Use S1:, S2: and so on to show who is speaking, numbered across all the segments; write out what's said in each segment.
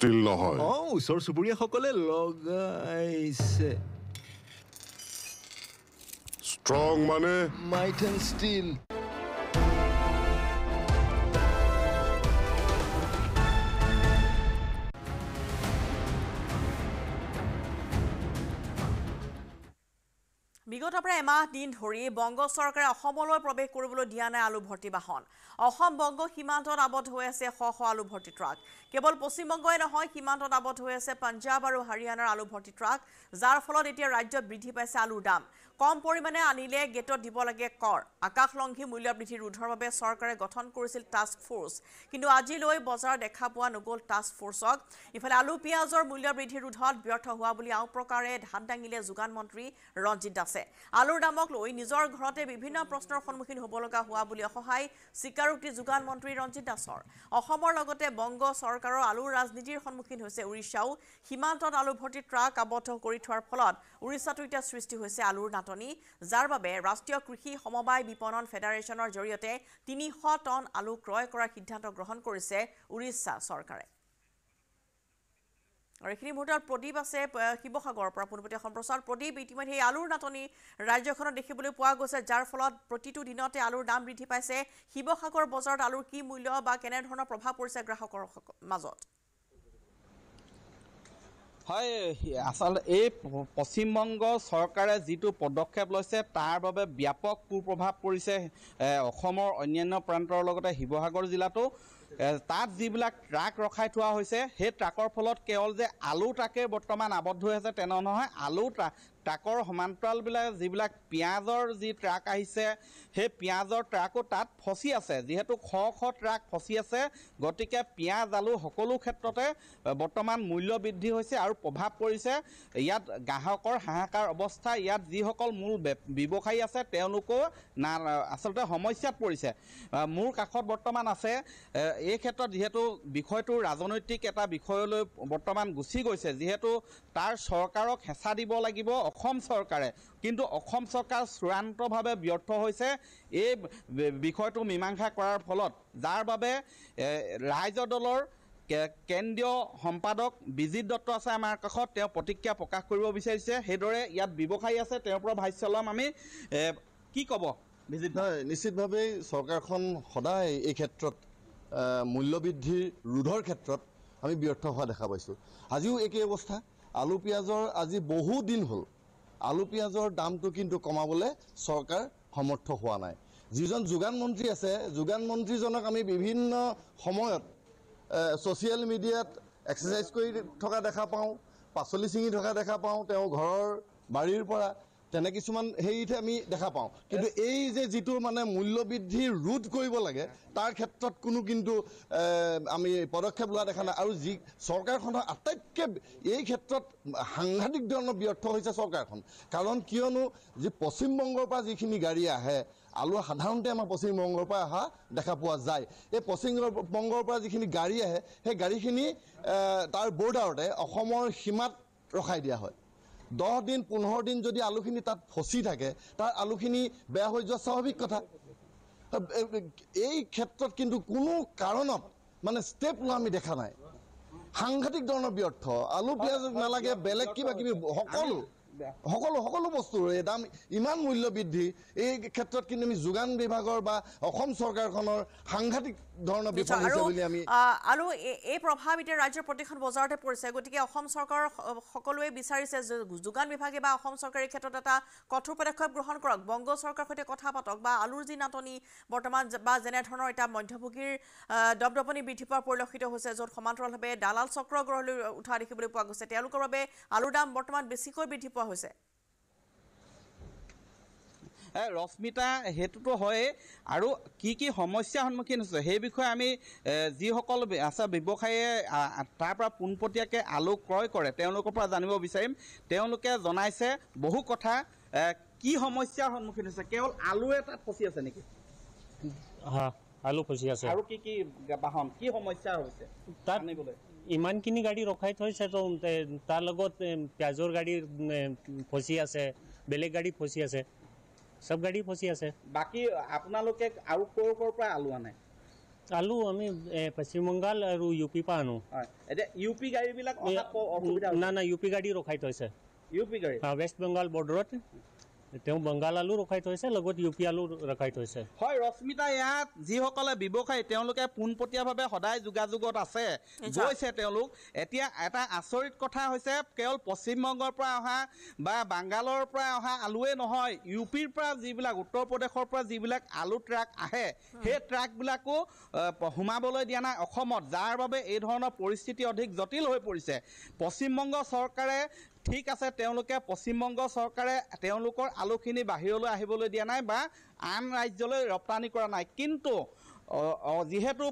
S1: উত্তীৰ্ণ হয় অঁ
S2: ওচৰ চুবুৰীয়াসকলে লগাইছে ষ্ট্ৰং মানে মাইথেন ষ্টীল
S3: অন্ততঃ প্ৰায় এমাহ দিন ধৰি বংগ চৰকাৰে অসমলৈ প্ৰৱেশ কৰিবলৈ দিয়া নাই আলু ভৰ্তি বাহন অসম বংগ সীমান্তত আবদ্ধ হৈ আছে শ শ আলু ভৰ্তি ট্ৰাক কেৱল পশ্চিমবংগই নহয় সীমান্তত আবদ্ধ হৈ আছে পাঞ্জাব আৰু হাৰিয়ানাৰ আলু ভৰ্তি ট্ৰাক যাৰ ফলত এতিয়া ৰাজ্যত বৃদ্ধি পাইছে আলুৰ দাম কম পৰিমাণে আনিলে গেটত দিব লাগে কৰ আকাশলংঘী মূল্য বৃদ্ধি ৰোধৰ বাবে চৰকাৰে গঠন কৰিছিল টাস্ক ফ'ৰ্চ কিন্তু আজিলৈ বজাৰ দেখা পোৱা নগ'ল টাস্ক ফ'ৰ্চক ইফালে আলু পিঁয়াজৰ মূল্য বৃদ্ধি ৰোধত ব্যৰ্থ হোৱা বুলি আও প্ৰকাৰে ধান দাঙিলে যোগান মন্ত্ৰী ৰঞ্জিত দাসে আলুৰ দামক লৈ নিজৰ ঘৰতে বিভিন্ন প্ৰশ্নৰ সন্মুখীন হ'ব লগা হোৱা বুলি অসহায় স্বীকাৰোক্তি যোগান মন্ত্ৰী ৰঞ্জিত দাসৰ অসমৰ লগতে বংগ চৰকাৰৰ আলুৰ ৰাজনীতিৰ সন্মুখীন হৈছে উৰিষ্যাও সীমান্তত আলু ভৰ্তি ট্ৰাক আবদ্ধ কৰি থোৱাৰ ফলত উৰিষ্যাটো এতিয়া সৃষ্টি হৈছে আলুৰ নাটক আঁচনি যাৰ বাবে ৰাষ্ট্ৰীয় কৃষি সমবায় বিপণন ফেডাৰেশ্যনৰ জৰিয়তে তিনিশ টন আলু ক্ৰয় কৰাৰ সিদ্ধান্ত গ্ৰহণ কৰিছে উৰিষ্যা চৰকাৰে আৰু এইখিনি মুহূৰ্তত প্ৰদীপ আছে শিৱসাগৰৰ পৰা পোনপটীয়া সম্প্ৰচাৰ প্ৰদীপ ইতিমধ্যে এই আলুৰ নাটনি ৰাজ্যখনত দেখিবলৈ পোৱা গৈছে যাৰ ফলত প্ৰতিটো দিনতে আলুৰ দাম বৃদ্ধি পাইছে শিৱসাগৰ বজাৰত আলুৰ কি মূল্য বা কেনেধৰণৰ প্ৰভাৱ পৰিছে গ্ৰাহকৰ মাজত
S4: হয় আচল এই পশ্চিমবংগ চৰকাৰে যিটো পদক্ষেপ লৈছে তাৰ বাবে ব্যাপক কুপ্ৰভাৱ পৰিছে অসমৰ অন্যান্য প্ৰান্তৰ লগতে শিৱসাগৰ জিলাতো তাত যিবিলাক ট্ৰাক ৰখাই থোৱা হৈছে সেই ট্ৰাকৰ ফলত কেৱল যে আলু ট্ৰাকেই বৰ্তমান আবদ্ধ হৈ আছে তেনে নহয় আলু ট্ৰাক ট্ৰাকৰ সমান্তৰালবিলাক যিবিলাক পিঁয়াজৰ যি ট্ৰাক আহিছে সেই পিঁয়াজৰ ট্ৰাকো তাত ফচি আছে যিহেতু শ শ ট্ৰাক ফচি আছে গতিকে পিঁয়াজ আলু সকলো ক্ষেত্ৰতে বৰ্তমান মূল্য বৃদ্ধি হৈছে আৰু প্ৰভাৱ পৰিছে ইয়াত গ্ৰাহকৰ হাহাকাৰ অৱস্থা ইয়াত যিসকল মূল ব্যৱসায়ী আছে তেওঁলোকো না আচলতে সমস্যাত পৰিছে মোৰ কাষত বৰ্তমান আছে এই ক্ষেত্ৰত যিহেতু বিষয়টো ৰাজনৈতিক এটা বিষয়লৈ বৰ্তমান গুচি গৈছে যিহেতু তাৰ চৰকাৰক হেঁচা দিব লাগিব অসম চৰকাৰে কিন্তু অসম চৰকাৰ চূড়ান্তভাৱে ব্যৰ্থ হৈছে এই বিষয়টো মীমাংসা কৰাৰ ফলত যাৰ বাবে ৰাইজৰ দলৰ কেন্দ্ৰীয় সম্পাদক বিজিত দত্ত আছে আমাৰ কাষত তেওঁ প্ৰতিক্ৰিয়া প্ৰকাশ কৰিব বিচাৰিছে সেইদৰে ইয়াত ব্যৱসায়ী আছে
S2: তেওঁৰ পৰা ভাষ্য ল'ম আমি কি ক'ব বিজিত হয় নিশ্চিতভাৱেই চৰকাৰখন সদায় এই ক্ষেত্ৰত মূল্যবৃদ্ধিৰ ৰোধৰ ক্ষেত্ৰত আমি ব্যৰ্থ হোৱা দেখা পাইছোঁ আজিও একেই অৱস্থা আলু পিঁয়াজৰ আজি বহুদিন হ'ল আলু পিঁয়াজৰ দামটো কিন্তু কমাবলৈ চৰকাৰ সমৰ্থ হোৱা নাই যিজন যোগান মন্ত্ৰী আছে যোগান মন্ত্ৰীজনক আমি বিভিন্ন সময়ত ছ'চিয়েল মিডিয়াত এক্সাৰচাইজ কৰি থকা দেখা পাওঁ পাচলি ছিঙি থকা দেখা পাওঁ তেওঁ ঘৰৰ বাৰীৰ পৰা তেনে কিছুমান হেৰিতহে আমি দেখা পাওঁ কিন্তু এই যে যিটো মানে মূল্যবৃদ্ধি ৰোধ কৰিব লাগে তাৰ ক্ষেত্ৰত কোনো কিন্তু আমি পদক্ষেপ লোৱা দেখা নাই আৰু যি চৰকাৰখনৰ আটাইতকৈ এই ক্ষেত্ৰত সাংঘাতিক ধৰণৰ ব্যৰ্থ হৈছে চৰকাৰখন কাৰণ কিয়নো যি পশ্চিমবংগৰ পৰা যিখিনি গাড়ী আহে আলু সাধাৰণতে আমাৰ পশ্চিমবংগৰ পৰা অহা দেখা পোৱা যায় এই পশ্চিমবংগৰ পৰা যিখিনি গাড়ী আহে সেই গাড়ীখিনি তাৰ বৰ্ডাৰতে অসমৰ সীমাত ৰখাই দিয়া হয় দহ দিন পোন্ধৰ দিন যদি আলুখিনি তাত ফচি থাকে তাৰ আলুখিনি বেয়া হৈ যোৱা স্বাভাৱিক কথা এই ক্ষেত্ৰত কিন্তু কোনো কাৰণত মানে ষ্টেপ লোৱা আমি দেখা নাই সাংঘাতিক ধৰণৰ ব্যৰ্থ আলু পিঁয়াজ নালাগে বেলেগ কিবা কিবি সকলো সকলো সকলো বস্তুৰ দাম ইমান মূল্য বৃদ্ধি এই ক্ষেত্ৰত কিন্তু আমি যোগান বিভাগৰ বা অসম চৰকাৰখনৰ সাংঘাতিক ধৰণৰ বিফল হৈছে বুলি আমি
S3: আৰু এই প্ৰভাৱ এতিয়া ৰাজ্যৰ প্ৰতিখন বজাৰতে পৰিছে গতিকে অসম চৰকাৰৰ সকলোৱে বিচাৰিছে যোগান বিভাগে বা অসম চৰকাৰে ক্ষেত্ৰত এটা কঠোৰ পদক্ষেপ গ্ৰহণ কৰক বংগ চৰকাৰৰ সৈতে কথা পাতক বা আলুৰ যি নাটনি বৰ্তমান বা যেনেধৰণৰ এটা মধ্যভোগীৰ দপদপনি বৃদ্ধি পোৱা পৰিলক্ষিত হৈছে য'ত সমান্তৰালভাৱে দালাল চক্ৰ গ্ৰহলৈ উঠা দেখিবলৈ পোৱা গৈছে তেওঁলোকৰ বাবে আলুৰ দাম বৰ্তমান বেছিকৈ বৃদ্ধি পোৱা হৈছে
S4: ৰশ্মিতা সেইটোতো হয়েই আৰু কি কি সমস্যাৰ সন্মুখীন হৈছে সেই বিষয়ে আমি যিসকল আছে ব্যৱসায়ীয়ে তাৰ পৰা পোনপটীয়াকৈ আলু ক্ৰয় কৰে তেওঁলোকৰ পৰা জানিব বিচাৰিম তেওঁলোকে জনাইছে বহু কথা কি সমস্যাৰ সন্মুখীন হৈছে কেৱল আলু তাত ফচি আছে নেকি
S1: আলু ফচি আছে আৰু
S4: কি কি বাহন কি সমস্যা হৈছে তাত নিবলৈ
S1: ইমানখিনি গাড়ী ৰখাই থৈছে তো তাৰ লগত পিঁয়াজৰ গাড়ী ফচি আছে বেলেগ গাড়ী ফচি আছে চব গাড়ী ফচি আছে
S4: বাকী আপোনালোকে আৰু ক'ৰ ক'ৰ পৰা আলু আনে
S1: আলু আমি পশ্চিম বংগাল আৰু পি পৰা আনো
S4: এতিয়া ইউপি গাড়ীবিলাক নাই
S1: নাই ইউপি গাড়ী ৰখাই থৈছে ইউপি গাড়ী ৱেষ্ট বেংগল বৰ্ডাৰত তেওঁ বংগালালো ৰখাই থৈছে লগত ইউপিয়ালো ৰখাই থৈছে
S4: হয় ৰশ্মিতা ইয়াত যিসকলে ব্যৱসায়ী তেওঁলোকে পোনপটীয়াভাৱে সদায় যোগাযোগত আছে গৈছে তেওঁলোক এতিয়া এটা আচৰিত কথা হৈছে কেৱল পশ্চিমবংগৰ পৰা অহা বা বাংগালৰ পৰা অহা আলুৱেই নহয় ইউপিৰ পৰা যিবিলাক উত্তৰ প্ৰদেশৰ পৰা যিবিলাক আলু ট্ৰাক আহে সেই ট্ৰাকবিলাকো সোমাবলৈ দিয়া নাই অসমত যাৰ বাবে এই ধৰণৰ পৰিস্থিতি অধিক জটিল হৈ পৰিছে পশ্চিমবংগ চৰকাৰে ঠিক আছে তেওঁলোকে পশ্চিমবংগ চৰকাৰে তেওঁলোকৰ আলুখিনি বাহিৰলৈ আহিবলৈ দিয়া নাই বা আন ৰাজ্যলৈ ৰপ্তানি কৰা নাই কিন্তু যিহেতু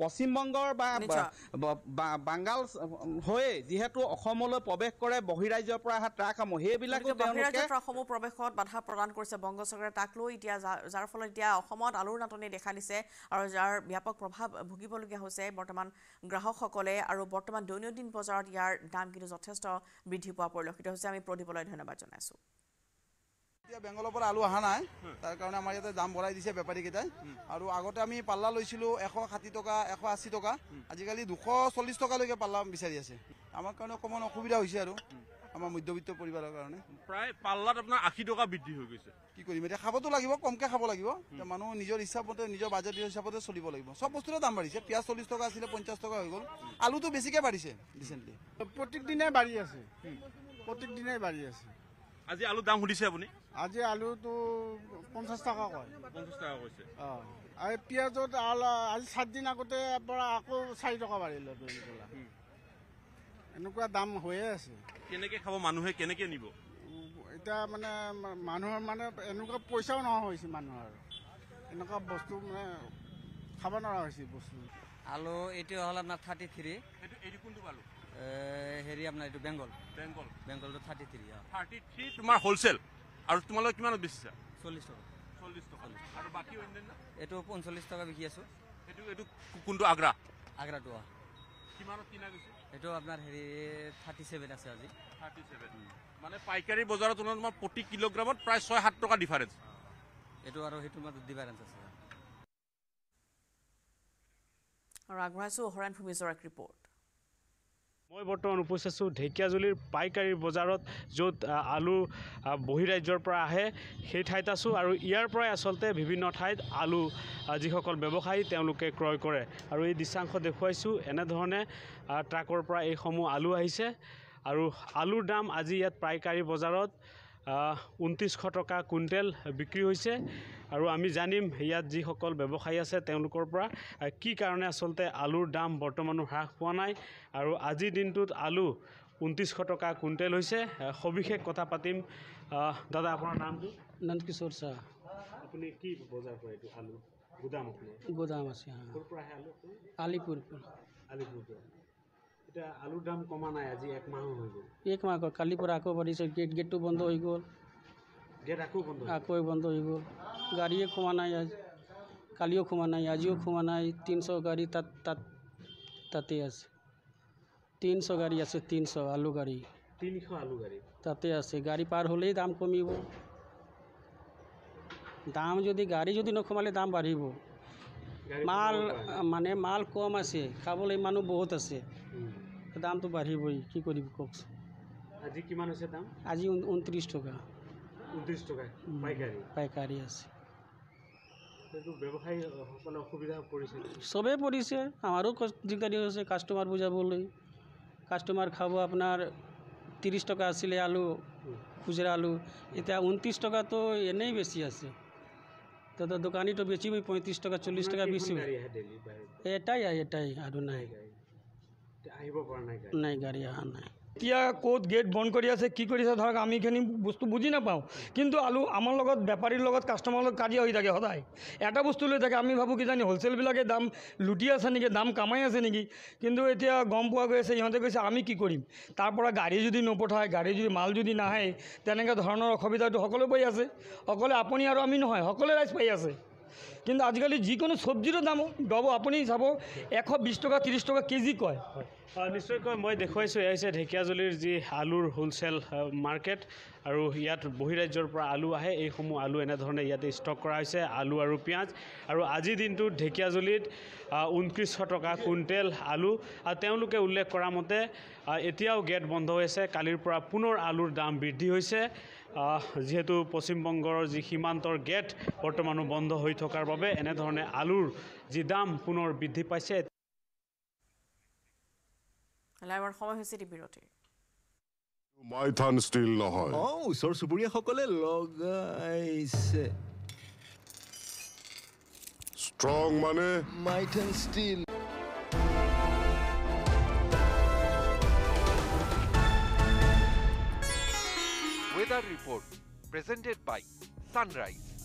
S4: পশ্চিমবংগৰ বা বাংগাল হৈয়ে যিহেতু অসমলৈ প্ৰৱেশ কৰে বহিৰাজ্যৰ পৰা অহা ট্ৰাকসমূহ সেইবিলাকো
S3: প্ৰৱেশত বাধা প্ৰদান কৰিছে বংগ চৰকাৰে তাক লৈ এতিয়া যাৰ ফলত এতিয়া অসমত আলুৰ নাটনি দেখা দিছে আৰু যাৰ ব্যাপক প্ৰভাৱ ভুগিবলগীয়া হৈছে বৰ্তমান গ্ৰাহকসকলে আৰু বৰ্তমান দৈনন্দিন বজাৰত ইয়াৰ দাম কিন্তু যথেষ্ট বৃদ্ধি পোৱা পৰিলক্ষিত হৈছে আমি প্ৰদীপলৈ ধন্যবাদ জনাইছোঁ
S5: এতিয়া
S4: বেংগলৰ পৰা আলু অহা নাই
S3: তাৰ কাৰণে আমাৰ ইয়াতে দাম বঢ়াই দিছে বেপাৰীকেইটাই আৰু
S4: আগতে আমি পাল্লা লৈছিলোঁ এশ ষাঠি টকা এশ আশী টকা আজিকালি দুশ চল্লিছ টকালৈকে পাল্লা বিচাৰি আছে আমাৰ কাৰণে অকণমান অসুবিধা হৈছে আৰু আমাৰ মধ্যবিত্ত পৰিবাৰৰ কাৰণে
S2: প্ৰায় পাল্লাত আপোনাৰ আশী টকা বৃদ্ধি হৈ গৈছে
S4: কি কৰিম এতিয়া খাবতো লাগিব কমকৈ খাব লাগিব মানুহ নিজৰ হিচাপতে নিজৰ বাজেট হিচাপতে চলিব লাগিব চব বস্তুৰে দাম বাঢ়িছে পিঁয়াজ চল্লিছ টকা আছিলে পঞ্চাছ টকা হৈ গ'ল আলুটো বেছিকৈ বাঢ়িছে ৰিচেণ্টলি প্ৰত্যেক দিনাই বাঢ়ি আছে প্ৰত্যেক দিনাই বাঢ়ি আছে আজি আলু দাম সুধিছে আপুনি আজি আলুটো পঞ্চাশ টাকা কয়
S5: পঞ্চাশ টাকা কৈছে অঁ
S4: পিঁয়াজত আজি চাৰিদিন আগতে পৰা আকৌ চাৰি টকা বাঢ়িলে দৈনিকলা এনেকুৱা দাম হৈয়ে আছে
S5: কেনেকৈ খাব মানুহে কেনেকৈ নিব
S4: এতিয়া মানে মানুহৰ মানে এনেকুৱা পইচাও নোহোৱা হৈছে মানুহৰ এনেকুৱা বস্তু মানে
S2: খাব নোৱাৰা হৈছে বস্তু
S4: আলু এইটো হ'ল আপোনাৰ থাৰ্টি থ্ৰী কোনটো পালো হেৰি আপোনাৰ এইটো বেংগল বেংগল বেংগলটো থাৰ্টি থ্ৰী অঁ থাৰ্টি থ্ৰী তোমাৰ হ'লচেল আৰু তোমালোকে কিমানত বেচিছা চল্লিছ টকা চল্লিছ টকা আৰু বাকী অন্যান্য এইটো পঞ্চল্লিছ টকা বিকি আছোঁ এইটো এইটো কোনটো আগ্ৰা আগ্ৰাটো অঁ
S1: কিমানত কিনা গৈছে
S4: এইটো আপোনাৰ হেৰি থাৰ্টি ছেভেন আছে আজি থাৰ্টি ছেভেন মানে পাইকাৰী বজাৰত তোমাৰ তোমাৰ প্ৰতি কিলোগ্ৰামত প্ৰায় ছয় সাত টকা ডিফাৰেঞ্চ এইটো আৰু সেইটো মানে ডিফাৰেঞ্চ আছে
S3: আৰু আগবঢ়াইছোঁ অহৰাণ ভূমি জৰাক ৰিপৰ্ট
S5: মই বৰ্তমান উপস্থিত আছোঁ ঢেকিয়াজুলিৰ পাইকাৰী বজাৰত য'ত আলু বহিৰাজ্যৰ পৰা আহে সেই ঠাইত আছোঁ আৰু ইয়াৰ পৰাই আচলতে বিভিন্ন ঠাইত আলু যিসকল ব্যৱসায়ী তেওঁলোকে ক্ৰয় কৰে আৰু এই দৃশ্যাংশ দেখুৱাইছোঁ এনেধৰণে ট্ৰাকৰ পৰা এইসমূহ আলু আহিছে আৰু আলুৰ দাম আজি ইয়াত পাইকাৰী বজাৰত ঊনত্ৰিছশ টকা কুইণ্টেল বিক্ৰী হৈছে আৰু আমি জানিম ইয়াত যিসকল ব্যৱসায়ী আছে তেওঁলোকৰ পৰা কি কাৰণে আচলতে আলুৰ দাম বৰ্তমানো হ্ৰাস পোৱা নাই আৰু আজিৰ দিনটোত আলু ঊনত্ৰিছশ টকা কুইণ্টেল হৈছে সবিশেষ কথা পাতিম দাদা আপোনাৰ নামটো নন্দকিশোৰ ছাৰ আপুনি কি বজাৰ কৰে আলু গোদাম আছে আলিপুৰ এতিয়া আলুৰ দাম কমা নাই আজি এক মাহো হৈ গ'ল
S1: এক মাহ কালি পৰা আকৌ বাঢ়িছে গেট গেটটো বন্ধ হৈ গ'ল
S5: গেট আকৌ বন্ধ আকৌ
S1: বন্ধ হৈ গ'ল গাড়ীয়ে সোমা নাই আজি কালিও সোমা নাই আজিও সোমা নাই তিনিশ গাড়ী তাত তাত তাতে আছে তিনিশ গাড়ী আছে তিনিশ আলু গাড়ী
S5: তিনিশ আলু গাড়ী
S1: তাতে আছে গাড়ী পাৰ হ'লেই দাম কমিব দাম যদি গাড়ী যদি নোসোমালে দাম বাঢ়িব মাল মানে মাল কম আছে খাবলৈ মানুহ বহুত আছে দামটো বাঢ়িবই কি কৰিম কওকচোন
S5: আজি কিমান হৈছে দাম
S1: আজি ঊনত্ৰিছ টকা ঊনত্ৰিছ টকা পাইকাৰী পাইকাৰী আছে
S5: ব্যৱসায়ীসকলে অসুবিধা পৰিছে
S1: চবেই পৰিছে আমাৰো দিগদাৰী হৈছে কাষ্টমাৰ বুজাবলৈ কাষ্টমাৰ খাব আপোনাৰ ত্ৰিছ টকা আছিলে আলু খুচুৰা আলু এতিয়া ঊনত্ৰিছ টকাটো এনেই বেছি আছে তো দোকানীটো বেচিবই পঁয়ত্ৰিছ টকা চল্লিছ টকা
S5: বেচিবই
S1: এটাই এটাই আৰু নাই
S5: আহিব পৰা নাই নাই
S1: গাড়ী অহা নাই এতিয়া ক'ত গেট বন্ধ কৰি আছে কি কৰিছে ধৰক আমি এইখিনি বস্তু বুজি নাপাওঁ কিন্তু আলু আমাৰ লগত বেপাৰীৰ লগত কাষ্টমাৰৰ লগত কাজিয়া হৈ থাকে সদায় এটা বস্তু লৈ থাকে আমি ভাবোঁ কিজানি হ'লচেলবিলাকে দাম লুটি আছে নেকি দাম কামাই আছে নেকি কিন্তু এতিয়া গম পোৱা গৈ আছে ইহঁতে কৈছে আমি কি কৰিম তাৰ পৰা গাড়ী যদি নপঠায় গাড়ী যদি মাল যদি নাহে তেনেকুৱা ধৰণৰ অসুবিধাটো সকলোৱে পাই আছে অকলে আপুনি আৰু আমি নহয় সকলোৱে ৰাইজ পাই আছে কিন্তু আজিকালি যিকোনো চব্জিৰো দাম বাবু আপুনি চাব এশ বিশ টকা ত্ৰিছ টকা কেজি কয়
S5: নিশ্চয়কৈ মই দেখুৱাইছোঁ এয়া হৈছে ঢেকীয়াজুলিৰ যি আলুৰ হোলচেল মাৰ্কেট আৰু ইয়াত বহিৰাজ্যৰ পৰা আলু আহে এইসমূহ আলু এনেধৰণে ইয়াতে ষ্টক কৰা হৈছে আলু আৰু পিঁয়াজ আৰু আজি দিনটোত ঢেকীয়াজুলিত ঊনত্ৰিছশ টকা কুইণ্টেল আলু আৰু তেওঁলোকে উল্লেখ কৰা মতে এতিয়াও গেট বন্ধ হৈ আছে কালিৰ পৰা পুনৰ আলুৰ দাম বৃদ্ধি হৈছে যিহেতু পশ্চিমবংগৰ যি সীমান্তৰ গেট বৰ্তমানো বন্ধ হৈ থকাৰ বাবে এনেধৰণে আলুৰ যি দাম পুনৰ বৃদ্ধি পাইছে
S3: লাইভৰ সময়সূচীটি বিৰতি
S5: মাইথান ষ্টীল ওচৰ চুবুৰীয়াসকলে
S2: লগাইছে Maithan steel weather report presented by Sunrise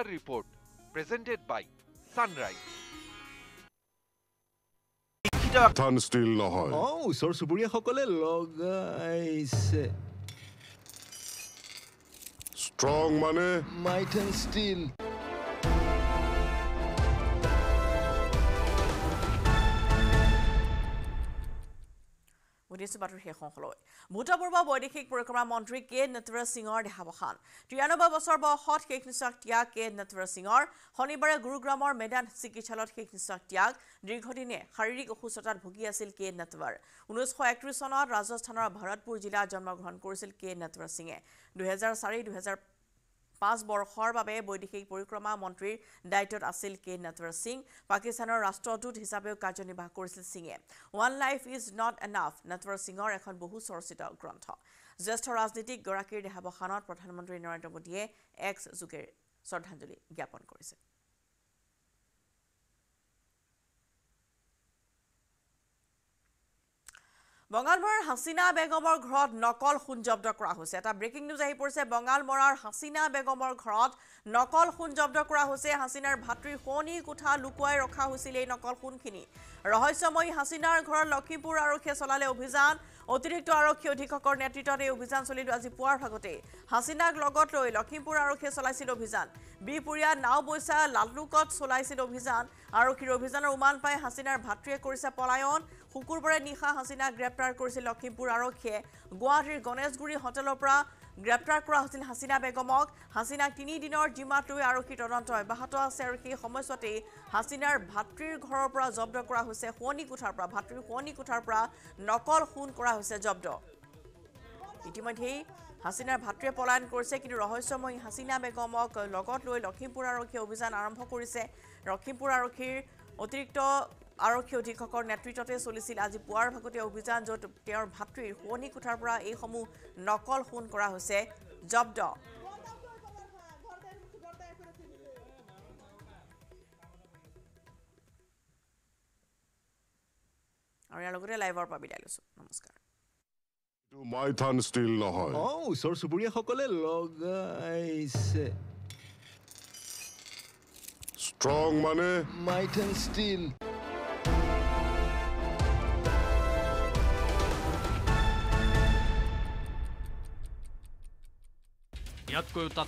S2: বজাৰ ৰিপৰ্ট প্ৰেজেণ্টেড বাই চানৰাইজ
S4: ওচৰ চুবুৰীয়াসকলে লগাইছে
S2: ষ্ট্ৰং মানে মাইথেন ষ্টীল
S3: শুনিছোঁ বাতৰি শেষ অংশলৈ ভূতপূৰ্ব বৈদেশিক পৰিক্ৰমা মন্ত্ৰী কে নটৰ সিঙৰ দেহাৱসান তিৰানব্বৈ বছৰ বয়সত শেষ নিশ্বাস ত্যাগ কে নটৰ সিঙৰ শনিবাৰে গুৰুগ্ৰামৰ মেদান চিকিৎসালয়ত শেষ নিশ্বাস ত্যাগ দীৰ্ঘদিনে শাৰীৰিক অসুস্থতাত ভুগি আছিল কে নটৱাৰ ঊনৈছশ একত্ৰিছ চনত ৰাজস্থানৰ ভৰতপুৰ জিলাত জন্মগ্ৰহণ কৰিছিল কে নটৰ সিঙে দুহেজাৰ চাৰি দুহেজাৰ পাঁচ বৰ্ষৰ বাবে বৈদেশিক পৰিক্ৰমা মন্ত্ৰীৰ দায়িত্বত আছিল কে নটৰ সিং পাকিস্তানৰ ৰাষ্ট্ৰদূত হিচাপেও কাৰ্যনিৰ্বাহ কৰিছিল সিঙে one life is not enough নটৰ সিঙৰ এখন বহু চৰ্চিত গ্ৰন্থ জ্যেষ্ঠ ৰাজনীতিকগৰাকীৰ দেহাৱসানত প্ৰধানমন্ত্ৰী নৰেন্দ্ৰ মোদীয়ে এক্স যোগেৰে শ্ৰদ্ধাঞ্জলি জ্ঞাপন কৰিছে বঙালমৰাৰ হাসিনা বেগমৰ ঘৰত নকল সোণ জব্দ কৰা হৈছে এটা ব্ৰেকিং নিউজ আহি পৰিছে বঙালমৰাৰ হাসিনা বেগমৰ ঘৰত নকল সোণ জব্দ কৰা হৈছে হাসিনাৰ ভাতৃৰ শোৱনি কোঠা লুকুৱাই ৰখা হৈছিল এই নকল সোণখিনি ৰহস্যময়ী হাসিনাৰ ঘৰৰ লক্ষীমপুৰ আৰক্ষীয়ে চলালে অভিযান অতিৰিক্ত আৰক্ষী অধীক্ষকৰ নেতৃত্বত এই অভিযান চলিলোঁ আজি পুৱাৰ ভাগতেই হাসিনাক লগত লৈ লক্ষীমপুৰ আৰক্ষীয়ে চলাইছিল অভিযান বিপুৰীয়া নাও বৈচা লালুকত চলাইছিল অভিযান আৰক্ষীৰ অভিযানৰ উমান পাই হাসিনাৰ ভাতৃয়ে কৰিছে পলায়ন শুকুৰবাৰে নিশা হাছিনাক গ্ৰেপ্তাৰ কৰিছিল লখিমপুৰ আৰক্ষীয়ে গুৱাহাটীৰ গণেশগুৰি হোটেলৰ পৰা গ্ৰেপ্তাৰ কৰা হৈছিল হাছিনা বেগমক হাছিনাক তিনিদিনৰ জিম্মাত লৈ আৰক্ষী তদন্ত অব্যাহত আছে আৰু সেই সময়ছোৱাতেই হাছিনাৰ ভাতৃৰ ঘৰৰ পৰা জব্দ কৰা হৈছে শুৱনি কোঠাৰ পৰা ভাতৃৰ শুৱনি কোঠাৰ পৰা নকল সোণ কৰা হৈছে জব্দ ইতিমধ্যেই হাছিনাৰ ভাতৃয়ে পলায়ন কৰিছে কিন্তু ৰহস্যময়ী হাছিনা বেগমক লগত লৈ লখিমপুৰ আৰক্ষীয়ে অভিযান আৰম্ভ কৰিছে লখিমপুৰ আৰক্ষীৰ অতিৰিক্ত আৰক্ষী অধীক্ষকৰ নেতৃত্বতে চলিছিল আজি পুৱাৰ ভাগতে অভিযান য'ত তেওঁৰ ভাতৃৰ শোৱনি কোঠাৰ পৰা এইসমূহ নকল সোণ কৰা হৈছে জব্দ আৰু ইয়াৰ লগতে লাইভৰ পৰা বিদায় লৈছো নমস্কাৰ
S1: মাইথান ষ্টীল
S4: নহয় অ ওচৰ চুবুৰীয়াসকলে
S3: লগাইছে
S2: ষ্ট্ৰং মানে মাইথান ষ্টীল
S5: Нет, кое-то